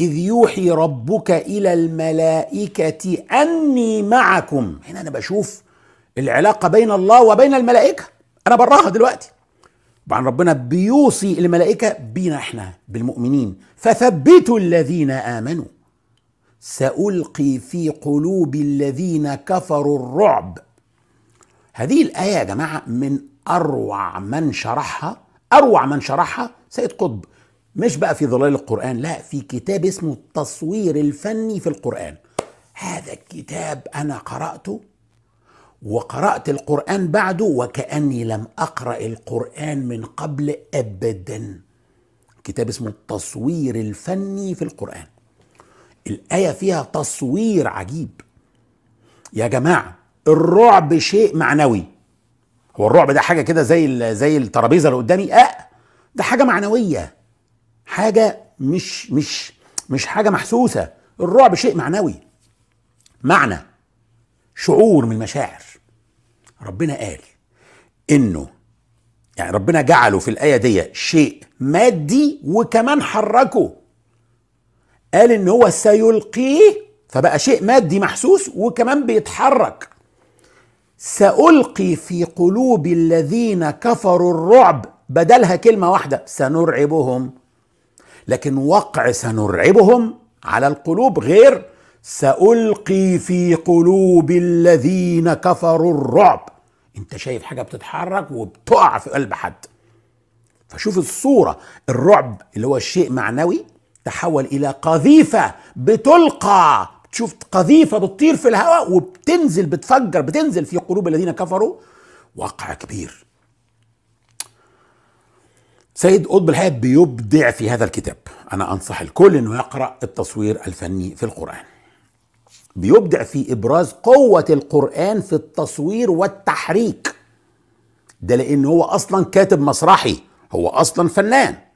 إذ يوحي ربك إلى الملائكة أني معكم هنا أنا بشوف العلاقة بين الله وبين الملائكة أنا براها دلوقتي طبعا ربنا بيوصي الملائكة بينا احنا بالمؤمنين فثبتوا الذين آمنوا سألقي في قلوب الذين كفروا الرعب هذه الآية يا جماعة من أروع من شرحها أروع من شرحها سيد قطب مش بقى في ظلال القرآن لا في كتاب اسمه التصوير الفني في القرآن هذا الكتاب أنا قرأته وقرأت القرآن بعده وكأني لم أقرأ القرآن من قبل أبدا كتاب اسمه التصوير الفني في القرآن الآية فيها تصوير عجيب يا جماعة الرعب شيء معنوي هو الرعب ده حاجة كده زي زي الترابيزة اللي قدامي أه ده حاجة معنوية حاجه مش مش مش حاجه محسوسه الرعب شيء معنوي معنى شعور من المشاعر ربنا قال انه يعني ربنا جعله في الايه دي شيء مادي وكمان حركه قال ان هو سيلقيه فبقى شيء مادي محسوس وكمان بيتحرك سألقي في قلوب الذين كفروا الرعب بدلها كلمة واحدة سنرعبهم لكن وقع سنرعبهم على القلوب غير سألقي في قلوب الذين كفروا الرعب انت شايف حاجة بتتحرك وبتقع في قلب حد فشوف الصورة الرعب اللي هو الشيء معنوي تحول إلى قذيفة بتلقى تشوف قذيفة بتطير في الهواء وبتنزل بتفجر بتنزل في قلوب الذين كفروا وقع كبير سيد قطب الحياة بيبدع في هذا الكتاب أنا أنصح الكل أنه يقرأ التصوير الفني في القرآن بيبدع في إبراز قوة القرآن في التصوير والتحريك ده لأن هو أصلا كاتب مسرحي هو أصلا فنان